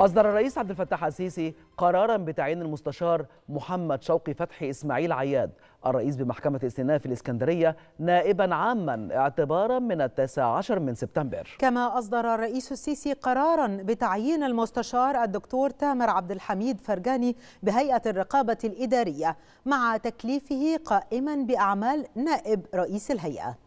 أصدر الرئيس عبد الفتاح السيسي قرارا بتعيين المستشار محمد شوقي فتحي إسماعيل عياد الرئيس بمحكمة استئناف الإسكندرية نائبا عاما اعتبارا من التاسع عشر من سبتمبر كما أصدر الرئيس السيسي قرارا بتعيين المستشار الدكتور تامر عبد الحميد فرجاني بهيئة الرقابة الإدارية مع تكليفه قائما بأعمال نائب رئيس الهيئة